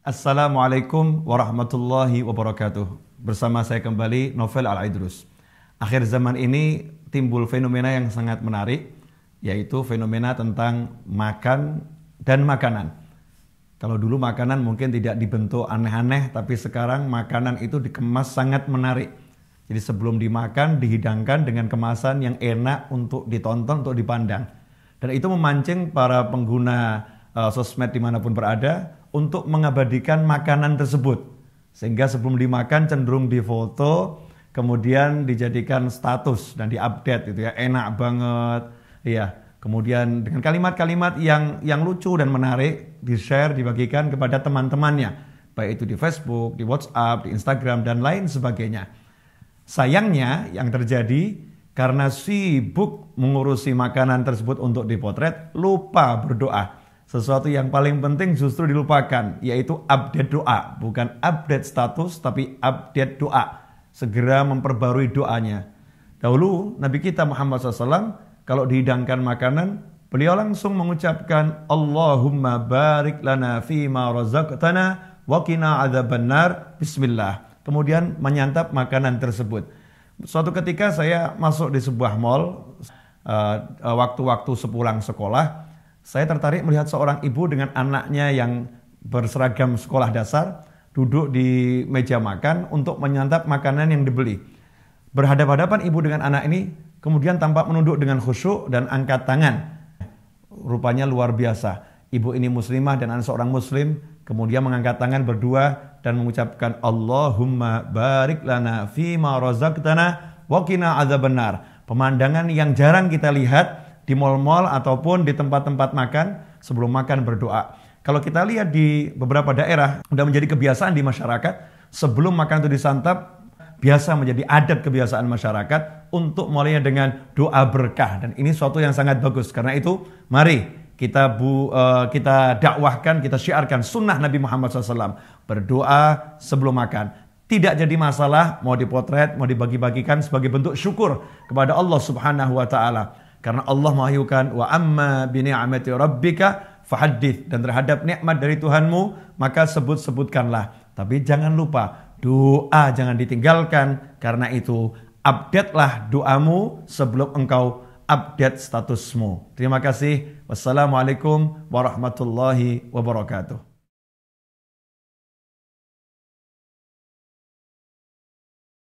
Assalamualaikum warahmatullahi wabarakatuh. Bersama saya kembali Novel Al-Idrus. Akhir zaman ini timbul fenomena yang sangat menarik, yaitu fenomena tentang makan dan makanan. Kalau dulu makanan mungkin tidak dibentuk aneh-aneh, tapi sekarang makanan itu dikemas sangat menarik. Jadi sebelum dimakan, dihidangkan dengan kemasan yang enak untuk ditonton, untuk dipandang. Dan itu memancing para pengguna uh, sosmed dimanapun berada untuk mengabadikan makanan tersebut. Sehingga sebelum dimakan cenderung difoto, kemudian dijadikan status dan diupdate gitu ya, enak banget, iya. Kemudian dengan kalimat-kalimat yang yang lucu dan menarik di-share, dibagikan kepada teman-temannya, baik itu di Facebook, di WhatsApp, di Instagram dan lain sebagainya. Sayangnya yang terjadi karena sibuk mengurusi makanan tersebut untuk dipotret, lupa berdoa sesuatu yang paling penting justru dilupakan, yaitu update doa. Bukan update status, tapi update doa. Segera memperbarui doanya. Dahulu Nabi kita Muhammad SAW kalau dihidangkan makanan, beliau langsung mengucapkan Allahumma barik lana fima razaqtana wa ada benar Bismillah. Kemudian menyantap makanan tersebut. Suatu ketika saya masuk di sebuah mall eh, waktu-waktu sepulang sekolah, saya tertarik melihat seorang ibu dengan anaknya yang berseragam sekolah dasar duduk di meja makan untuk menyantap makanan yang dibeli. Berhadapan-hadapan ibu dengan anak ini kemudian tampak menunduk dengan khusyuk dan angkat tangan. Rupanya luar biasa. Ibu ini muslimah dan anak seorang muslim kemudian mengangkat tangan berdua dan mengucapkan Allahumma barik lana fima razaqtana wa qina benar. Pemandangan yang jarang kita lihat di mal-mal ataupun di tempat-tempat makan sebelum makan berdoa. Kalau kita lihat di beberapa daerah sudah menjadi kebiasaan di masyarakat sebelum makan itu disantap biasa menjadi adat kebiasaan masyarakat untuk mulainya dengan doa berkah dan ini suatu yang sangat bagus karena itu mari kita bu, uh, kita dakwahkan kita syiarkan sunnah Nabi Muhammad SAW berdoa sebelum makan tidak jadi masalah mau dipotret mau dibagi-bagikan sebagai bentuk syukur kepada Allah Subhanahu Wa Taala karena Allah mewahyukan wa amma bi rabbika fahaddits dan terhadap nikmat dari Tuhanmu maka sebut-sebutkanlah. Tapi jangan lupa doa jangan ditinggalkan karena itu update lah doamu sebelum engkau update statusmu. Terima kasih. Wassalamualaikum warahmatullahi wabarakatuh.